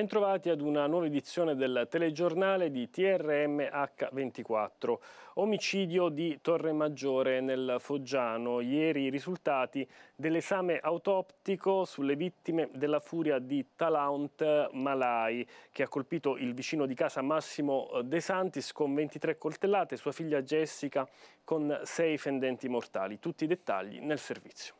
Bentrovati ad una nuova edizione del telegiornale di TRMH24. Omicidio di Torre Maggiore nel Foggiano. Ieri i risultati dell'esame autoptico sulle vittime della furia di Talaunt Malai che ha colpito il vicino di casa Massimo eh, De Santis con 23 coltellate, sua figlia Jessica con 6 fendenti mortali. Tutti i dettagli nel servizio.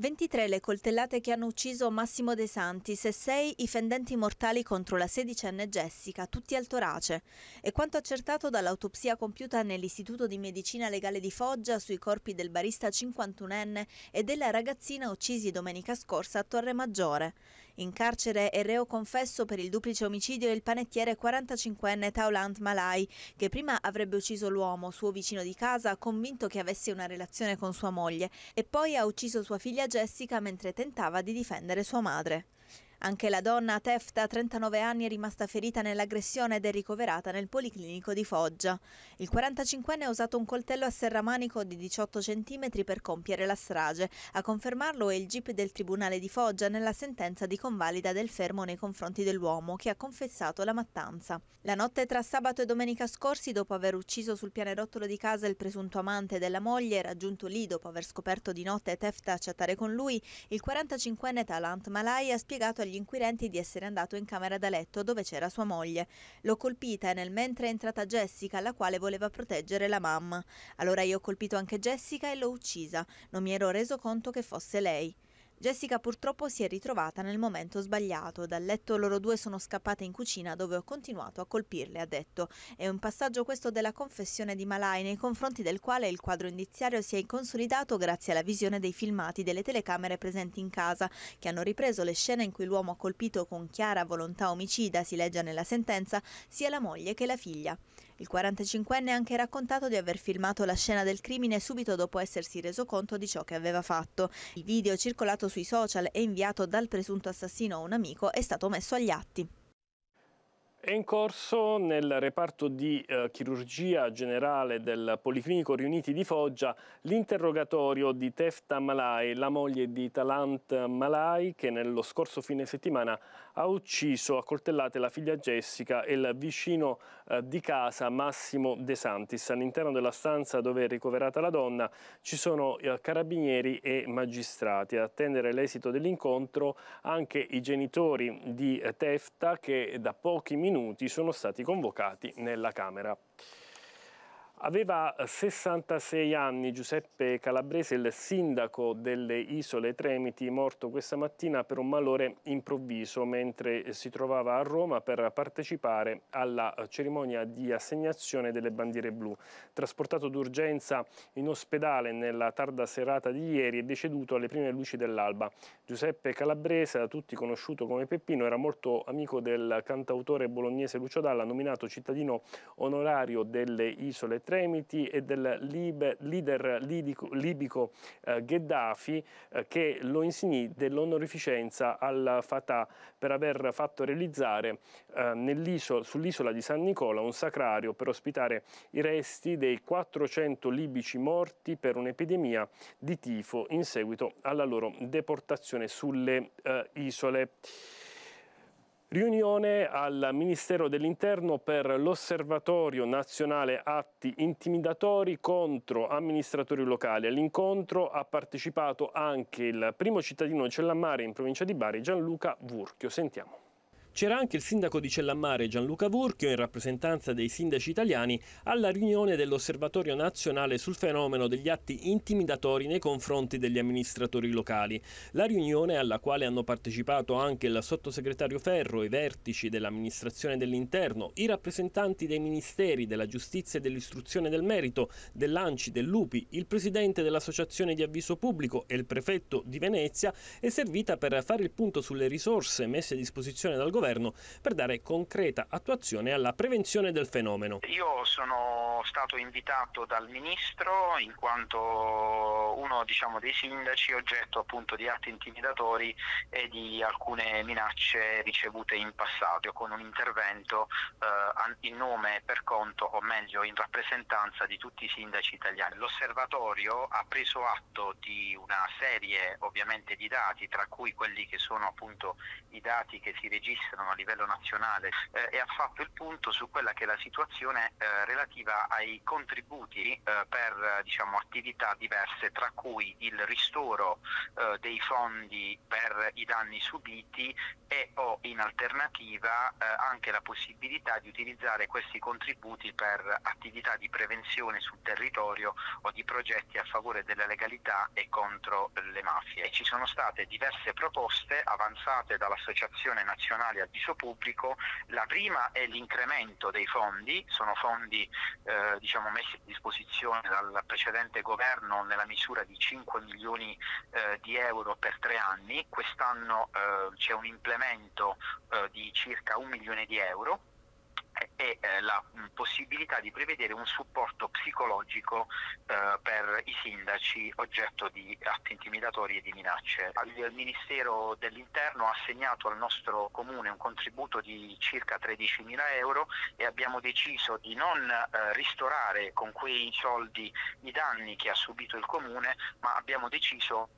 23 le coltellate che hanno ucciso Massimo De Santis e 6 i fendenti mortali contro la sedicenne Jessica, tutti al torace. E quanto accertato dall'autopsia compiuta nell'Istituto di Medicina Legale di Foggia sui corpi del barista 51enne e della ragazzina uccisi domenica scorsa a Torre Maggiore. In carcere è reo confesso per il duplice omicidio il panettiere 45enne Taolant Malai, che prima avrebbe ucciso l'uomo, suo vicino di casa, convinto che avesse una relazione con sua moglie, e poi ha ucciso sua figlia Jessica mentre tentava di difendere sua madre. Anche la donna Tefta, 39 anni, è rimasta ferita nell'aggressione ed è ricoverata nel policlinico di Foggia. Il 45enne ha usato un coltello a serramanico di 18 cm per compiere la strage. A confermarlo è il GIP del Tribunale di Foggia nella sentenza di convalida del fermo nei confronti dell'uomo che ha confessato la mattanza. La notte tra sabato e domenica scorsi, dopo aver ucciso sul pianerottolo di casa il presunto amante della moglie, raggiunto lì dopo aver scoperto di notte Tefta a chattare con lui, il 45enne Talant Malai ha spiegato agli agli inquirenti di essere andato in camera da letto dove c'era sua moglie. L'ho colpita e nel mentre è entrata Jessica, la quale voleva proteggere la mamma. Allora io ho colpito anche Jessica e l'ho uccisa. Non mi ero reso conto che fosse lei. Jessica purtroppo si è ritrovata nel momento sbagliato. Dal letto loro due sono scappate in cucina dove ho continuato a colpirle, ha detto. È un passaggio questo della confessione di Malai nei confronti del quale il quadro indiziario si è consolidato grazie alla visione dei filmati delle telecamere presenti in casa che hanno ripreso le scene in cui l'uomo ha colpito con chiara volontà omicida, si legge nella sentenza, sia la moglie che la figlia. Il 45enne ha anche raccontato di aver filmato la scena del crimine subito dopo essersi reso conto di ciò che aveva fatto. Il video circolato sui social e inviato dal presunto assassino a un amico è stato messo agli atti. È in corso nel reparto di eh, chirurgia generale del Policlinico Riuniti di Foggia l'interrogatorio di Tefta Malai, la moglie di Talant Malai che nello scorso fine settimana ha ucciso a coltellate la figlia Jessica e il vicino eh, di casa Massimo De Santis. All'interno della stanza dove è ricoverata la donna ci sono eh, carabinieri e magistrati. A attendere l'esito dell'incontro anche i genitori di eh, Tefta che da pochi minuti minuti sono stati convocati nella Camera. Aveva 66 anni Giuseppe Calabrese, il sindaco delle isole Tremiti, morto questa mattina per un malore improvviso mentre si trovava a Roma per partecipare alla cerimonia di assegnazione delle bandiere blu. Trasportato d'urgenza in ospedale nella tarda serata di ieri e deceduto alle prime luci dell'alba. Giuseppe Calabrese, da tutti conosciuto come Peppino, era molto amico del cantautore bolognese Lucio Dalla, nominato cittadino onorario delle isole Tremiti Tremiti e del leader libico eh, Gheddafi eh, che lo insignì dell'onorificenza al Fatah per aver fatto realizzare eh, sull'isola di San Nicola un sacrario per ospitare i resti dei 400 libici morti per un'epidemia di tifo in seguito alla loro deportazione sulle isole. Riunione al Ministero dell'Interno per l'Osservatorio Nazionale Atti Intimidatori contro amministratori locali. All'incontro ha partecipato anche il primo cittadino di Cellammare in provincia di Bari, Gianluca Vurchio. Sentiamo. C'era anche il sindaco di Cellammare Gianluca Vurchio in rappresentanza dei sindaci italiani alla riunione dell'Osservatorio nazionale sul fenomeno degli atti intimidatori nei confronti degli amministratori locali. La riunione alla quale hanno partecipato anche il sottosegretario Ferro, i vertici dell'amministrazione dell'interno, i rappresentanti dei ministeri della giustizia e dell'istruzione del merito, dell'ANCI, dell'UPI, il presidente dell'associazione di avviso pubblico e il prefetto di Venezia è servita per fare il punto sulle risorse messe a disposizione dal governo governo per dare concreta attuazione alla prevenzione del fenomeno. Io sono stato invitato dal Ministro in quanto uno diciamo, dei sindaci oggetto appunto di atti intimidatori e di alcune minacce ricevute in passato con un intervento eh, in nome per conto o meglio in rappresentanza di tutti i sindaci italiani. L'osservatorio ha preso atto di una serie ovviamente di dati tra cui quelli che sono appunto i dati che si registrano esistono a livello nazionale eh, e ha fatto il punto su quella che è la situazione eh, relativa ai contributi eh, per diciamo, attività diverse, tra cui il ristoro eh, dei fondi per i danni subiti e o in alternativa eh, anche la possibilità di utilizzare questi contributi per attività di prevenzione sul territorio o di progetti a favore della legalità e contro le mafie. Ci sono state diverse proposte avanzate dall'Associazione Nazionale di avviso pubblico. La prima è l'incremento dei fondi, sono fondi eh, diciamo messi a disposizione dal precedente governo nella misura di 5 milioni eh, di euro per tre anni, quest'anno eh, c'è un implemento eh, di circa un milione di euro e eh, la mm, possibilità di prevedere un supporto psicologico eh, per i sindaci oggetto di atti intimidatori e di minacce. Il Ministero dell'Interno ha assegnato al nostro comune un contributo di circa 13.000 euro e abbiamo deciso di non eh, ristorare con quei soldi i danni che ha subito il comune, ma abbiamo deciso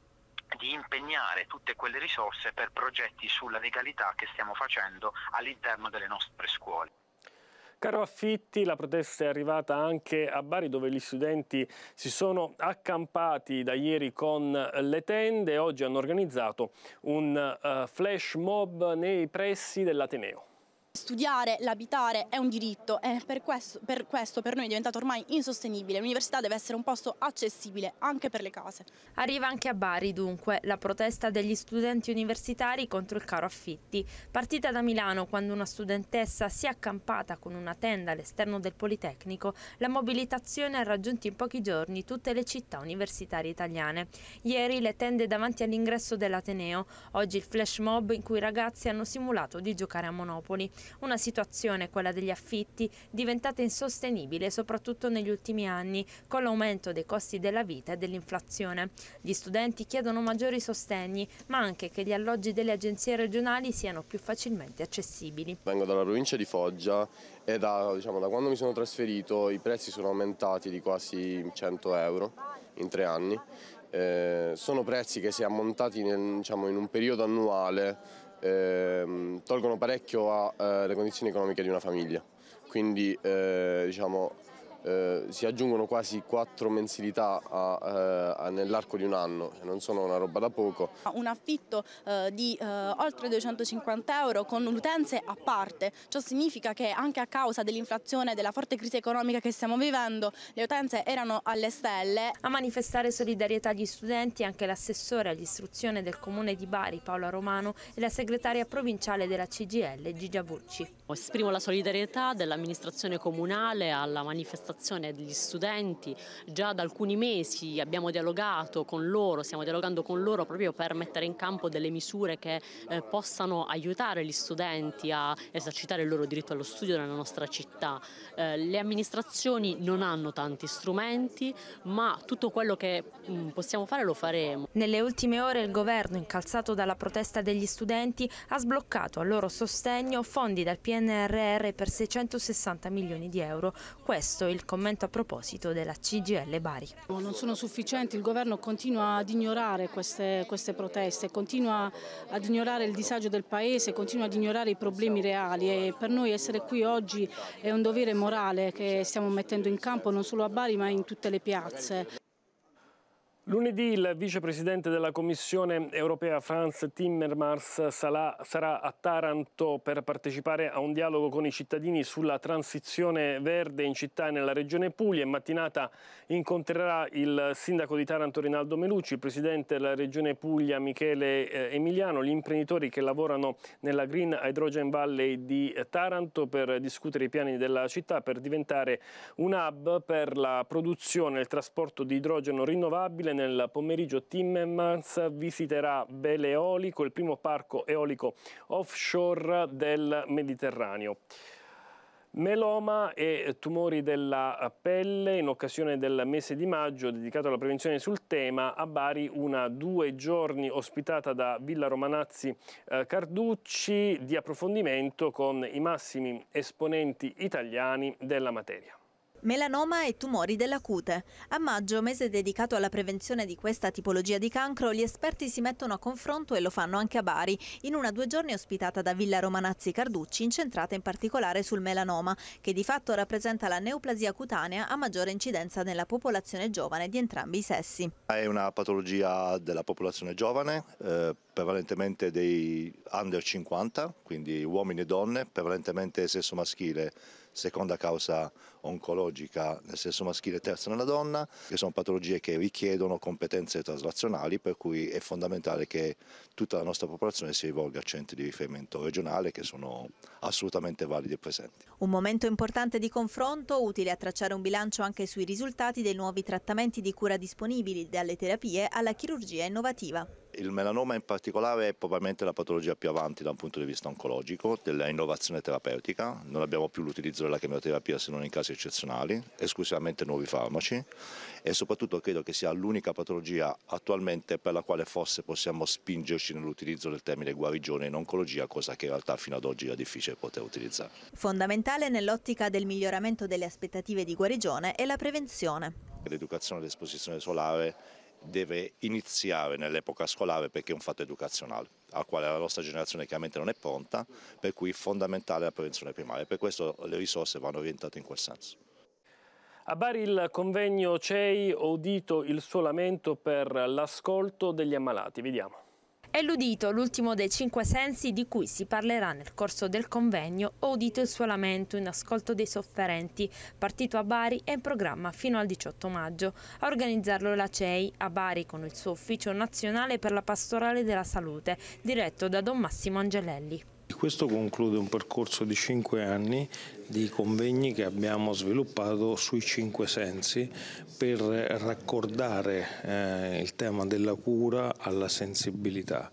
di impegnare tutte quelle risorse per progetti sulla legalità che stiamo facendo all'interno delle nostre scuole. Caro affitti, la protesta è arrivata anche a Bari dove gli studenti si sono accampati da ieri con le tende e oggi hanno organizzato un uh, flash mob nei pressi dell'Ateneo. Studiare, l'abitare è un diritto e per questo, per questo, per noi è diventato ormai insostenibile. L'università deve essere un posto accessibile anche per le case. Arriva anche a Bari dunque la protesta degli studenti universitari contro il caro affitti. Partita da Milano quando una studentessa si è accampata con una tenda all'esterno del Politecnico, la mobilitazione ha raggiunto in pochi giorni tutte le città universitarie italiane. Ieri le tende davanti all'ingresso dell'Ateneo, oggi il flash mob in cui i ragazzi hanno simulato di giocare a Monopoli. Una situazione, quella degli affitti, diventata insostenibile soprattutto negli ultimi anni con l'aumento dei costi della vita e dell'inflazione. Gli studenti chiedono maggiori sostegni, ma anche che gli alloggi delle agenzie regionali siano più facilmente accessibili. Vengo dalla provincia di Foggia e da, diciamo, da quando mi sono trasferito i prezzi sono aumentati di quasi 100 euro in tre anni. Eh, sono prezzi che se ammontati nel, diciamo, in un periodo annuale eh, tolgono parecchio alle eh, condizioni economiche di una famiglia. Quindi eh, diciamo, eh, si aggiungono quasi quattro mensilità eh, nell'arco di un anno, cioè non sono una roba da poco. Un affitto eh, di eh, oltre 250 euro con utenze a parte, ciò significa che anche a causa dell'inflazione e della forte crisi economica che stiamo vivendo le utenze erano alle stelle. A manifestare solidarietà agli studenti anche l'assessore all'istruzione del comune di Bari Paola Romano e la segretaria provinciale della CGL Gigia Bucci. Esprimo la solidarietà dell'amministrazione comunale alla manifestazione situazione degli studenti, già da alcuni mesi abbiamo dialogato con loro, stiamo dialogando con loro proprio per mettere in campo delle misure che eh, possano aiutare gli studenti a esercitare il loro diritto allo studio nella nostra città. Eh, le amministrazioni non hanno tanti strumenti, ma tutto quello che mh, mm, possiamo fare lo faremo. Nelle ultime ore il governo, incalzato dalla protesta degli studenti, ha sbloccato a loro sostegno fondi dal PNRR per 660 milioni di euro. Questo il il commento a proposito della CGL Bari. Oh, non sono sufficienti, il governo continua ad ignorare queste, queste proteste, continua ad ignorare il disagio del Paese, continua ad ignorare i problemi reali e per noi essere qui oggi è un dovere morale che stiamo mettendo in campo non solo a Bari ma in tutte le piazze. Lunedì il vicepresidente della Commissione europea Franz Timmermans sarà a Taranto per partecipare a un dialogo con i cittadini sulla transizione verde in città e nella regione Puglia. In mattinata incontrerà il sindaco di Taranto Rinaldo Melucci, il presidente della regione Puglia Michele eh, Emiliano, gli imprenditori che lavorano nella Green Hydrogen Valley di Taranto per discutere i piani della città per diventare un hub per la produzione e il trasporto di idrogeno rinnovabile Natale nel pomeriggio Timmermans visiterà Beleolico, il primo parco eolico offshore del Mediterraneo. Meloma e tumori della pelle in occasione del mese di maggio dedicato alla prevenzione sul tema a Bari una due giorni ospitata da Villa Romanazzi eh, Carducci di approfondimento con i massimi esponenti italiani della materia. Melanoma e tumori della cute. A maggio, mese dedicato alla prevenzione di questa tipologia di cancro, gli esperti si mettono a confronto e lo fanno anche a Bari, in una due giorni ospitata da Villa Romanazzi Carducci, incentrata in particolare sul melanoma, che di fatto rappresenta la neoplasia cutanea a maggiore incidenza nella popolazione giovane di entrambi i sessi. È una patologia della popolazione giovane, eh, prevalentemente dei under 50, quindi uomini e donne, prevalentemente sesso maschile seconda causa oncologica nel sesso maschile e terza nella donna, che sono patologie che richiedono competenze traslazionali, per cui è fondamentale che tutta la nostra popolazione si rivolga a centri di riferimento regionale che sono assolutamente validi e presenti. Un momento importante di confronto, utile a tracciare un bilancio anche sui risultati dei nuovi trattamenti di cura disponibili, dalle terapie alla chirurgia innovativa. Il melanoma in particolare è probabilmente la patologia più avanti da un punto di vista oncologico dell'innovazione terapeutica, non abbiamo più l'utilizzo della chemioterapia se non in casi eccezionali, esclusivamente nuovi farmaci e soprattutto credo che sia l'unica patologia attualmente per la quale forse possiamo spingerci nell'utilizzo del termine guarigione in oncologia, cosa che in realtà fino ad oggi era difficile poter utilizzare. Fondamentale nell'ottica del miglioramento delle aspettative di guarigione è la prevenzione. L'educazione all'esposizione solare deve iniziare nell'epoca scolare perché è un fatto educazionale al quale la nostra generazione chiaramente non è pronta, per cui è fondamentale la prevenzione primaria. Per questo le risorse vanno orientate in quel senso. A Bari il convegno CEI ho udito il suo lamento per l'ascolto degli ammalati. Vediamo. È l'udito, l'ultimo dei cinque sensi di cui si parlerà nel corso del convegno Ho udito il suo lamento in ascolto dei sofferenti, partito a Bari e in programma fino al 18 maggio. A organizzarlo la CEI a Bari con il suo Ufficio Nazionale per la Pastorale della Salute, diretto da Don Massimo Angelelli. Questo conclude un percorso di cinque anni di convegni che abbiamo sviluppato sui cinque sensi per raccordare eh, il tema della cura alla sensibilità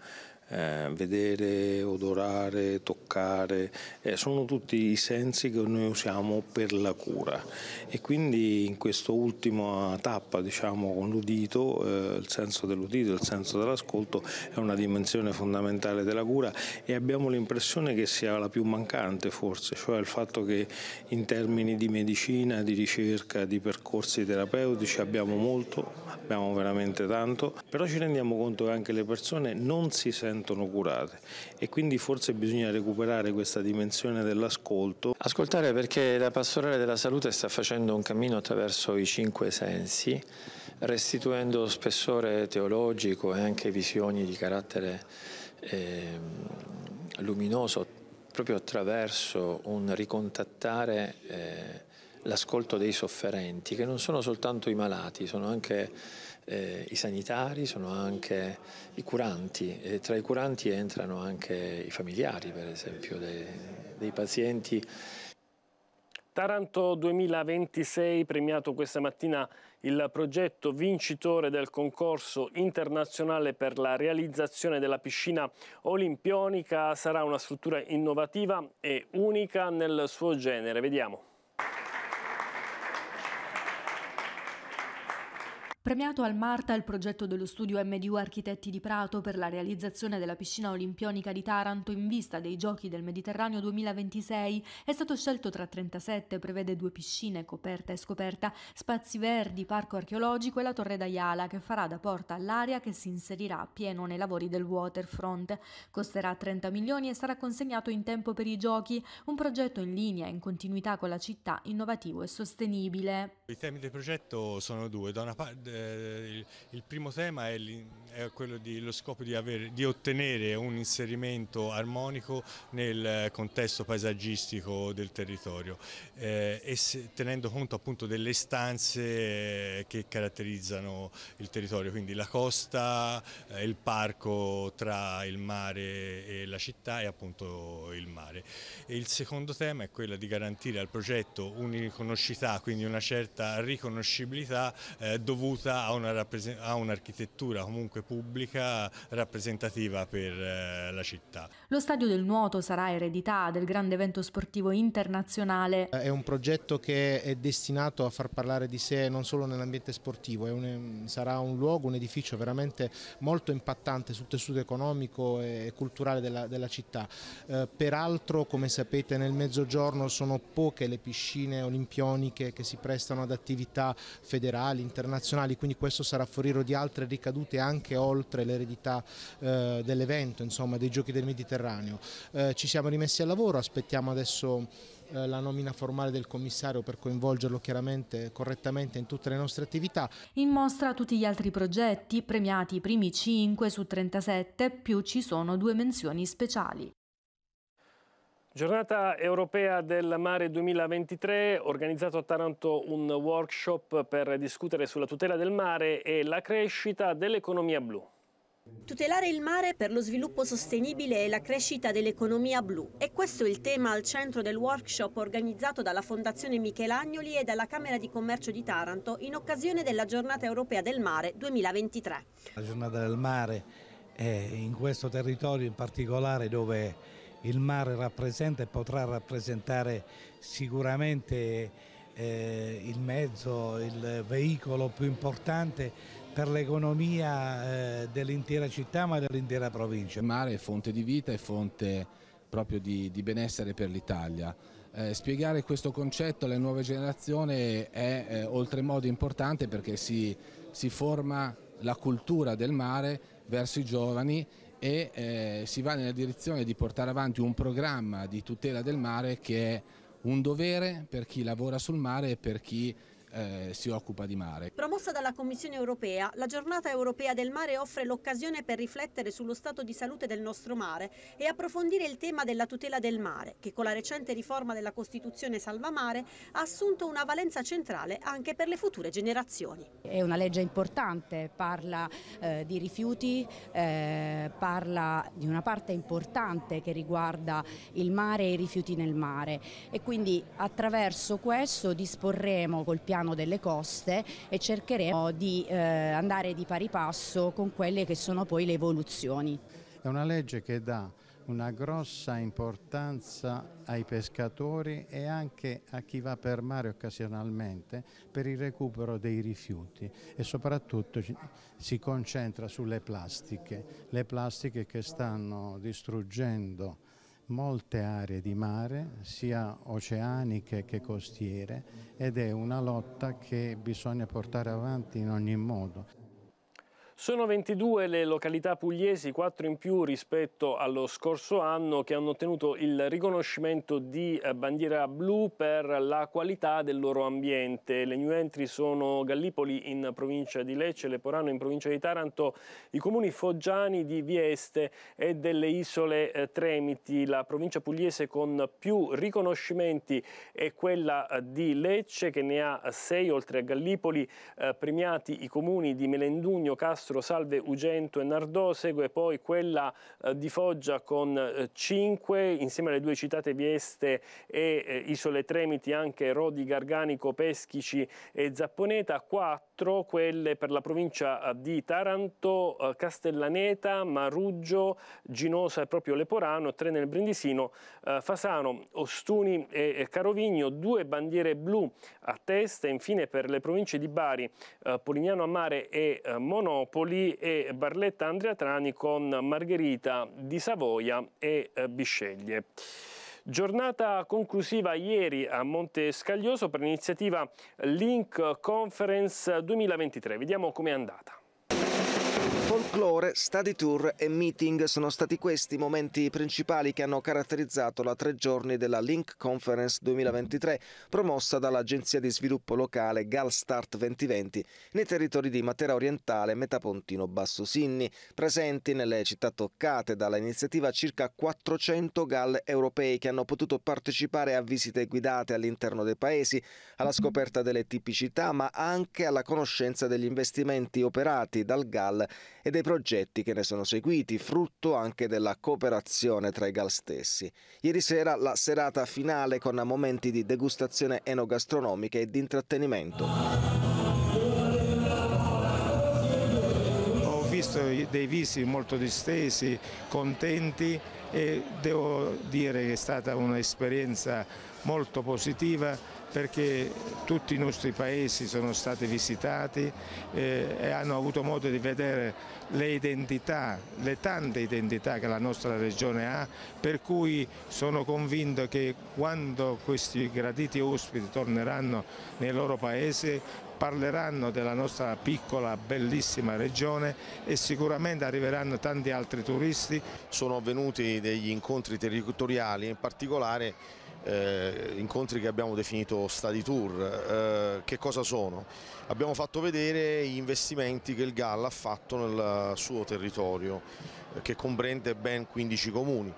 eh, vedere, odorare, toccare, eh, sono tutti i sensi che noi usiamo per la cura e quindi in questa ultima tappa diciamo con l'udito, eh, il senso dell'udito, il senso dell'ascolto è una dimensione fondamentale della cura e abbiamo l'impressione che sia la più mancante forse, cioè il fatto che in termini di medicina, di ricerca, di percorsi terapeutici abbiamo molto, abbiamo veramente tanto, però ci rendiamo conto che anche le persone non si sentono sentono curate e quindi forse bisogna recuperare questa dimensione dell'ascolto. Ascoltare perché la pastorale della salute sta facendo un cammino attraverso i cinque sensi, restituendo spessore teologico e anche visioni di carattere eh, luminoso proprio attraverso un ricontattare eh, l'ascolto dei sofferenti, che non sono soltanto i malati, sono anche eh, i sanitari, sono anche i curanti e tra i curanti entrano anche i familiari, per esempio, dei, dei pazienti. Taranto 2026, premiato questa mattina il progetto vincitore del concorso internazionale per la realizzazione della piscina olimpionica, sarà una struttura innovativa e unica nel suo genere. Vediamo. Premiato al Marta il progetto dello studio MDU Architetti di Prato per la realizzazione della piscina olimpionica di Taranto in vista dei Giochi del Mediterraneo 2026 è stato scelto tra 37, prevede due piscine, coperta e scoperta, spazi verdi, parco archeologico e la Torre d'Aiala che farà da porta all'area che si inserirà pieno nei lavori del waterfront. Costerà 30 milioni e sarà consegnato in tempo per i Giochi, un progetto in linea, e in continuità con la città, innovativo e sostenibile. I temi del progetto sono due, da una parte eh, il, primo tema è, è quello dello scopo di, avere, di, ottenere un inserimento armonico nel contesto paesaggistico del territorio eh, e se, tenendo conto appunto delle istanze eh, che caratterizzano il territorio, quindi la costa, eh, il parco tra il mare e la città e appunto il mare. E il secondo tema è quello di garantire al progetto un'uniconoscità, quindi una certa riconoscibilità eh, dovuta città ha un'architettura comunque pubblica rappresentativa per eh, la città. Lo stadio del nuoto sarà eredità del grande evento sportivo internazionale. È un progetto che è destinato a far parlare di sé non solo nell'ambiente sportivo, un, sarà un luogo, un edificio veramente molto impattante sul tessuto economico e culturale della, della città. Eh, peraltro, come sapete, nel mezzogiorno sono poche le piscine olimpioniche che si prestano ad attività federali, internazionali, quindi questo sarà foriero di altre ricadute anche oltre l'eredità eh, dell'evento, insomma dei giochi del Mediterraneo. Eh, ci siamo rimessi al lavoro, aspettiamo adesso eh, la nomina formale del commissario per coinvolgerlo chiaramente correttamente in tutte le nostre attività. In mostra tutti gli altri progetti, premiati i primi 5 su 37, più ci sono due menzioni speciali. Giornata europea del mare 2023, organizzato a Taranto un workshop per discutere sulla tutela del mare e la crescita dell'economia blu. Tutelare il mare per lo sviluppo sostenibile e la crescita dell'economia blu. E questo è il tema al centro del workshop organizzato dalla Fondazione Michelagnoli e dalla Camera di Commercio di Taranto in occasione della Giornata Europea del Mare 2023. La Giornata del Mare è in questo territorio in particolare dove il mare rappresenta e potrà rappresentare sicuramente eh, il mezzo, il veicolo più importante per l'economia eh, dell'intera città ma dell'intera provincia. Il mare è fonte di vita, e fonte proprio di, di benessere per l'Italia. Eh, spiegare questo concetto alle nuove generazioni è eh, oltremodo importante perché si, si forma la cultura del mare verso i giovani e eh, si va nella direzione di portare avanti un programma di tutela del mare che è un dovere per chi lavora sul mare e per chi eh, si occupa di mare. Promossa dalla Commissione europea, la giornata europea del mare offre l'occasione per riflettere sullo stato di salute del nostro mare e approfondire il tema della tutela del mare, che con la recente riforma della Costituzione Salvamare ha assunto una valenza centrale anche per le future generazioni. È una legge importante, parla eh, di rifiuti, eh, parla di una parte importante che riguarda il mare e i rifiuti nel mare e quindi attraverso questo disporremo col piano piano delle coste e cercheremo di eh, andare di pari passo con quelle che sono poi le evoluzioni. È una legge che dà una grossa importanza ai pescatori e anche a chi va per mare occasionalmente per il recupero dei rifiuti e soprattutto si concentra sulle plastiche, le plastiche che stanno distruggendo molte aree di mare, sia oceaniche che costiere, ed è una lotta che bisogna portare avanti in ogni modo. Sono 22 le località pugliesi, 4 in più rispetto allo scorso anno, che hanno ottenuto il riconoscimento di eh, bandiera blu per la qualità del loro ambiente. Le new entry sono Gallipoli in provincia di Lecce, Leporano in provincia di Taranto, i comuni foggiani di Vieste e delle isole eh, Tremiti. La provincia pugliese con più riconoscimenti è quella eh, di Lecce, che ne ha 6, oltre a Gallipoli, premiati i comuni di Melendugno, Castro, Castro, salve Ugento e Nardò, segue poi quella eh, di Foggia con 5, eh, insieme alle due citate Vieste e eh, Isole Tremiti anche Rodi, Garganico, Peschici e Zapponeta, 4 quelle per la provincia di Taranto, Castellaneta, Maruggio, Ginosa e proprio Leporano, 3 nel Brindisino, Fasano, Ostuni e Carovigno, 2 bandiere blu a testa, infine per le province di Bari, Polignano a Mare e Monopoli Napoli e Barletta Andrea Trani con Margherita di Savoia e eh, Bisceglie. Giornata conclusiva ieri a Monte Scaglioso per l'iniziativa Link Conference 2023. Vediamo com'è andata. Folklore, study tour e meeting sono stati questi i momenti principali che hanno caratterizzato la tre giorni della Link Conference 2023, promossa dall'agenzia di sviluppo locale Galstart 2020 nei territori di Matera Orientale Metapontino Basso Sinni, presenti nelle città toccate dall'iniziativa circa 400 GAL europei che hanno potuto partecipare a visite guidate all'interno dei paesi, alla scoperta delle tipicità ma anche alla conoscenza degli investimenti operati dal GAL e dei progetti che ne sono seguiti, frutto anche della cooperazione tra i GAL stessi. Ieri sera la serata finale con momenti di degustazione enogastronomica e di intrattenimento. Ho visto dei visi molto distesi, contenti e devo dire che è stata un'esperienza molto positiva perché tutti i nostri paesi sono stati visitati eh, e hanno avuto modo di vedere le identità, le tante identità che la nostra regione ha, per cui sono convinto che quando questi graditi ospiti torneranno nei loro paesi parleranno della nostra piccola bellissima regione e sicuramente arriveranno tanti altri turisti. Sono avvenuti degli incontri territoriali, in particolare eh, incontri che abbiamo definito study tour, eh, che cosa sono? Abbiamo fatto vedere gli investimenti che il GAL ha fatto nel suo territorio, eh, che comprende ben 15 comuni.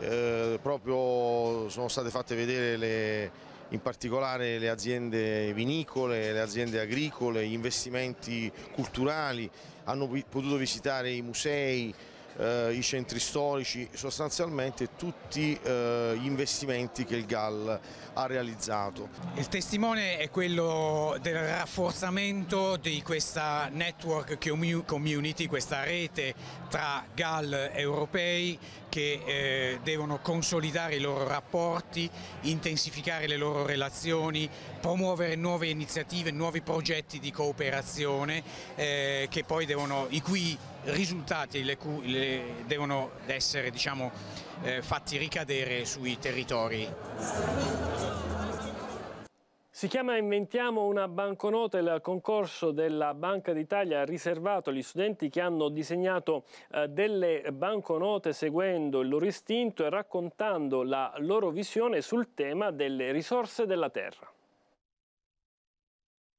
Eh, proprio sono state fatte vedere le, in particolare le aziende vinicole, le aziende agricole, gli investimenti culturali, hanno potuto visitare i musei, eh, i centri storici, sostanzialmente tutti eh, gli investimenti che il GAL ha realizzato. Il testimone è quello del rafforzamento di questa network community, questa rete tra GAL europei che eh, devono consolidare i loro rapporti, intensificare le loro relazioni, promuovere nuove iniziative, nuovi progetti di cooperazione eh, devono, i cui risultati le cui le devono essere diciamo, eh, fatti ricadere sui territori. Si chiama Inventiamo una banconota, il concorso della Banca d'Italia ha riservato agli studenti che hanno disegnato eh, delle banconote seguendo il loro istinto e raccontando la loro visione sul tema delle risorse della terra.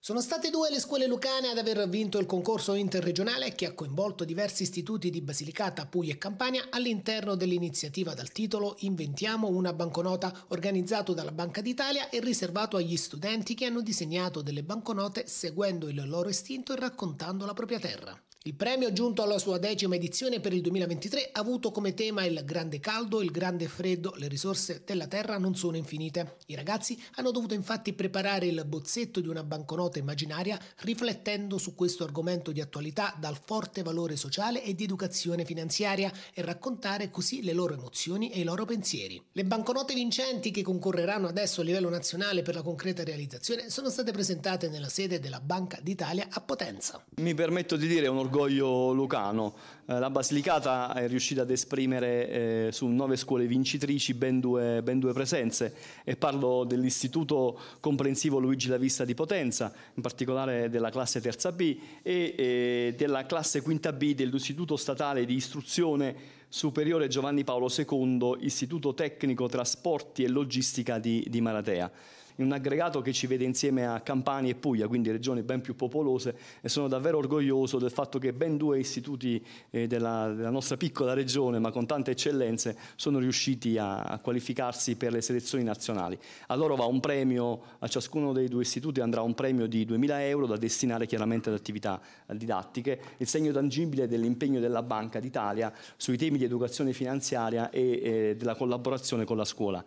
Sono state due le scuole lucane ad aver vinto il concorso interregionale che ha coinvolto diversi istituti di Basilicata, Puglia e Campania all'interno dell'iniziativa dal titolo Inventiamo una banconota organizzato dalla Banca d'Italia e riservato agli studenti che hanno disegnato delle banconote seguendo il loro istinto e raccontando la propria terra. Il premio giunto alla sua decima edizione per il 2023 ha avuto come tema il grande caldo, il grande freddo, le risorse della terra non sono infinite. I ragazzi hanno dovuto infatti preparare il bozzetto di una banconota immaginaria riflettendo su questo argomento di attualità dal forte valore sociale e di educazione finanziaria e raccontare così le loro emozioni e i loro pensieri. Le banconote vincenti che concorreranno adesso a livello nazionale per la concreta realizzazione sono state presentate nella sede della Banca d'Italia a Potenza. Mi permetto di dire un orgoglio orgoglio lucano. Eh, la Basilicata è riuscita ad esprimere eh, su nove scuole vincitrici ben due, ben due presenze e parlo dell'Istituto Comprensivo Luigi La Vista di Potenza, in particolare della classe terza B e eh, della classe quinta B dell'Istituto Statale di Istruzione Superiore Giovanni Paolo II, Istituto Tecnico Trasporti e Logistica di, di Maratea in un aggregato che ci vede insieme a Campania e Puglia, quindi regioni ben più popolose, e sono davvero orgoglioso del fatto che ben due istituti eh, della, della, nostra piccola regione, ma con tante eccellenze, sono riusciti a, a qualificarsi per le selezioni nazionali. A loro va un premio, a ciascuno dei due istituti andrà un premio di 2.000 euro da destinare chiaramente ad attività didattiche, il segno tangibile dell'impegno della Banca d'Italia sui temi di educazione finanziaria e eh, della collaborazione con la scuola.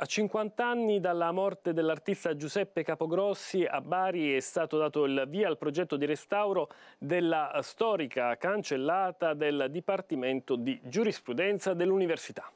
A 50 anni dalla morte dell'artista Giuseppe Capogrossi a Bari è stato dato il via al progetto di restauro della storica cancellata del Dipartimento di Giurisprudenza dell'Università.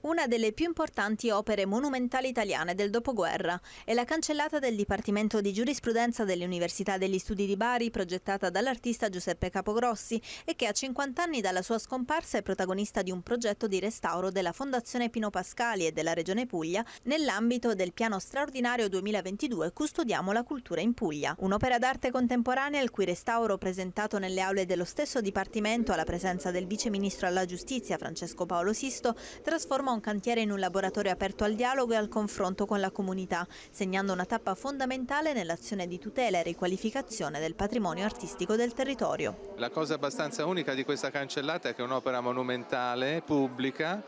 Una delle più importanti opere monumentali italiane del dopoguerra è la cancellata del Dipartimento di Giurisprudenza dell'Università degli Studi di Bari, progettata dall'artista Giuseppe Capogrossi e che a 50 anni dalla sua scomparsa è protagonista di un progetto di restauro della Fondazione Pino Pascali e della Regione Puglia nell'ambito del piano straordinario 2022 Custodiamo la cultura in Puglia, un'opera d'arte contemporanea il cui restauro presentato nelle aule dello stesso Dipartimento alla presenza del Vice Ministro alla Giustizia Francesco Paolo Sisto trasforma trasforma un cantiere in un laboratorio aperto al dialogo e al confronto con la comunità, segnando una tappa fondamentale nell'azione di tutela e riqualificazione del patrimonio artistico del territorio. La cosa abbastanza unica di questa cancellata è che è un'opera monumentale, pubblica,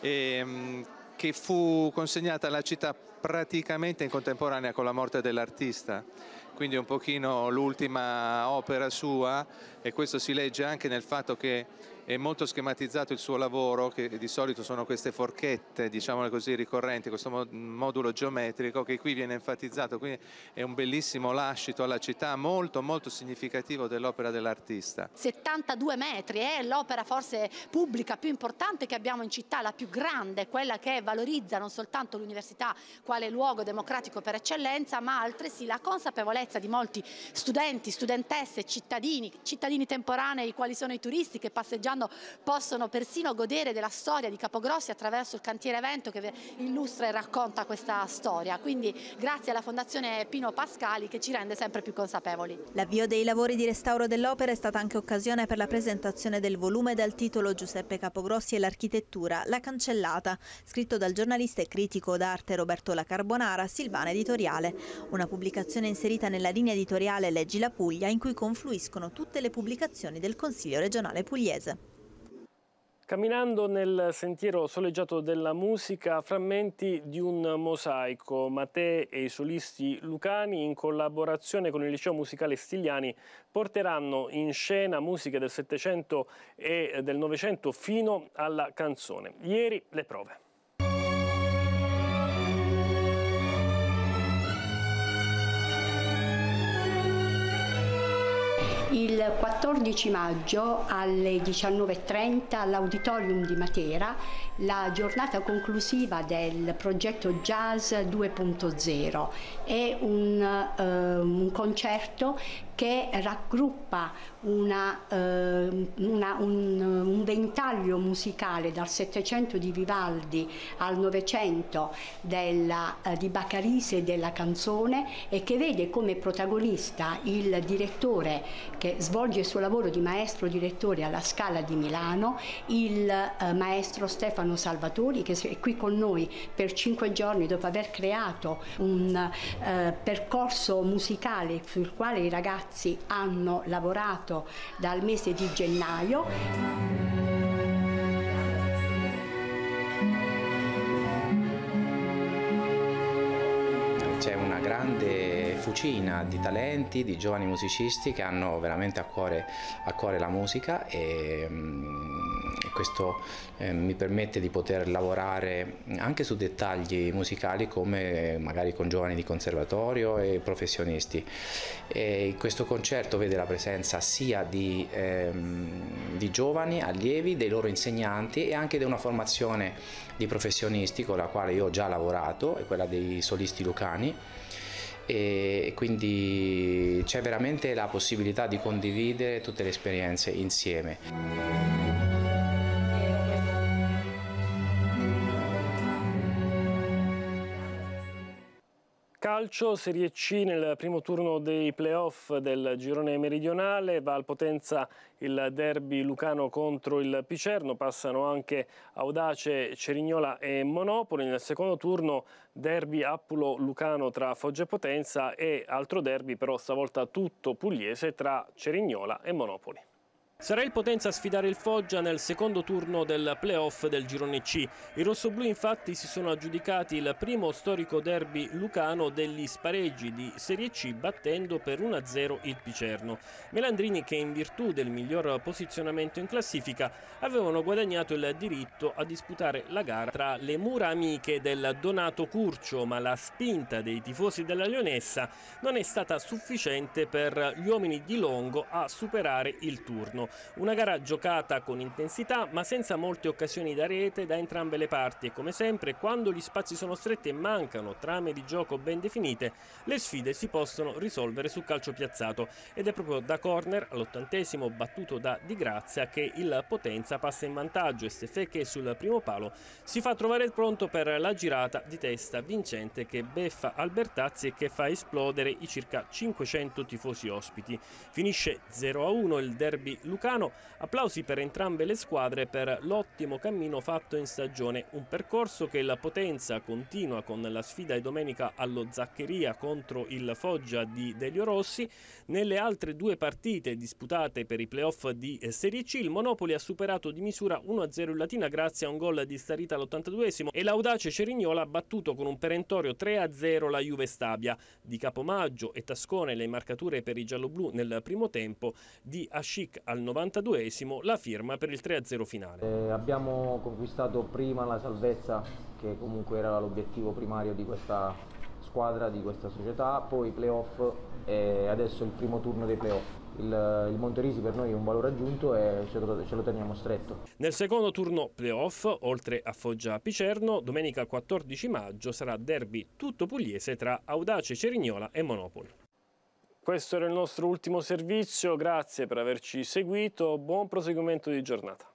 e, ehm, che fu consegnata alla città praticamente in contemporanea con la morte dell'artista, quindi un pochino l'ultima opera sua e questo si legge anche nel fatto che è molto schematizzato il suo lavoro, che di solito sono queste forchette, diciamole così, ricorrenti, questo modulo geometrico che qui viene enfatizzato, quindi è un bellissimo lascito alla città, molto molto significativo dell'opera dell'artista. 72 metri, è eh, l'opera forse pubblica più importante che abbiamo in città, la più grande, quella che valorizza non soltanto l'università, quale luogo democratico per eccellenza, ma altresì la consapevolezza di molti studenti, studentesse, cittadini, cittadini temporanei, quali sono i turisti che passeggiando possono persino godere della storia di Capogrossi attraverso il cantiere evento che illustra e racconta questa storia. Quindi grazie alla Fondazione Pino Pascali che ci rende sempre più consapevoli. L'avvio dei lavori di restauro dell'opera è stata anche occasione per la presentazione del volume dal titolo Giuseppe Capogrossi e l'architettura, la cancellata, scritto dal giornalista e critico d'arte Roberto Lacroix Laura Carbonara, Silvana Editoriale, una pubblicazione inserita nella linea editoriale Leggi la Puglia in cui confluiscono tutte le pubblicazioni del Consiglio regionale pugliese. Camminando nel sentiero soleggiato della musica, frammenti di un mosaico, Matè e i solisti lucani in collaborazione con il liceo musicale Stigliani porteranno in scena musiche del Settecento e del Novecento fino alla canzone. Ieri le prove. Il 14 maggio alle 19.30 all'Auditorium di Matera la giornata conclusiva del progetto Jazz 2.0 è un, eh, un concerto che raggruppa una, eh, una, un, un, ventaglio musicale dal Settecento di Vivaldi al Novecento eh, di Baccarise della canzone e che vede come protagonista il direttore che svolge il suo lavoro di maestro direttore alla Scala di Milano, il eh, maestro Stefano Salvatori che è qui con noi per cinque giorni dopo aver creato un eh, percorso musicale sul quale i ragazzi ragazzi hanno lavorato dal mese di gennaio. C'è una grande fucina di talenti, di giovani musicisti che hanno veramente a cuore, a cuore la musica mm, e questo eh, mi permette di poter lavorare anche su dettagli musicali come magari con giovani di conservatorio e professionisti. E questo concerto vede la presenza sia di, ehm, di, giovani allievi, dei loro insegnanti e anche di una formazione di professionisti con la quale io ho già lavorato, è quella dei solisti lucani e quindi c'è veramente la possibilità di condividere tutte le esperienze insieme. calcio, Serie C nel primo turno dei playoff del girone meridionale, va al Potenza il derby lucano contro il Picerno, passano anche Audace, Cerignola e Monopoli, nel secondo turno derby Appulo-Lucano tra Foggia e Potenza e altro derby però stavolta tutto pugliese tra Cerignola e Monopoli. Sarà il Potenza a sfidare il Foggia nel secondo turno del playoff del girone C. I rossoblù infatti si sono aggiudicati il primo storico derby lucano degli spareggi di Serie C battendo per 1-0 il Picerno. Melandrini che in virtù del miglior posizionamento in classifica avevano guadagnato il diritto a disputare la gara tra le mura amiche del Donato Curcio, ma la spinta dei tifosi della Leonessa non è stata sufficiente per gli uomini di Longo a superare il turno. Una gara giocata con intensità ma senza molte occasioni da rete da entrambe le parti e come sempre quando gli spazi sono stretti e mancano trame di gioco ben definite le sfide si possono risolvere su calcio piazzato ed è proprio da corner all'ottantesimo battuto da Di Grazia che il Potenza passa in vantaggio e Stefè che sul primo palo si fa trovare il pronto per la girata di testa vincente che beffa Albertazzi e che fa esplodere i circa 500 tifosi ospiti. Finisce 0-1 il derby lucano Lucano. Applausi per entrambe le squadre per l'ottimo cammino fatto in stagione, un percorso che la Potenza continua con la sfida di domenica allo Zaccheria contro il Foggia di Delio Rossi. Nelle altre due partite disputate per i playoff di eh, Serie C, il Monopoli ha superato di misura 1-0 il Latina grazie a un gol di Starita all'82 e l'audace Cerignola ha battuto con un perentorio 3-0 la Juve Stabia. Di Capomaggio e Tascone le marcature per i gialloblu nel primo tempo, di Ascic al 92esimo la firma per il 3-0 finale. Eh, abbiamo conquistato prima la salvezza, che comunque era l'obiettivo primario di questa squadra, di questa società, poi i playoff e adesso il primo turno dei playoff. Il, il, Monterisi per noi è un valore aggiunto e ce lo, ce lo teniamo stretto. Nel secondo turno playoff, oltre a Foggia Picerno, domenica 14 maggio sarà derby tutto pugliese tra Audace Cerignola e Monopoli. Questo era il nostro ultimo servizio, grazie per averci seguito, buon proseguimento di giornata.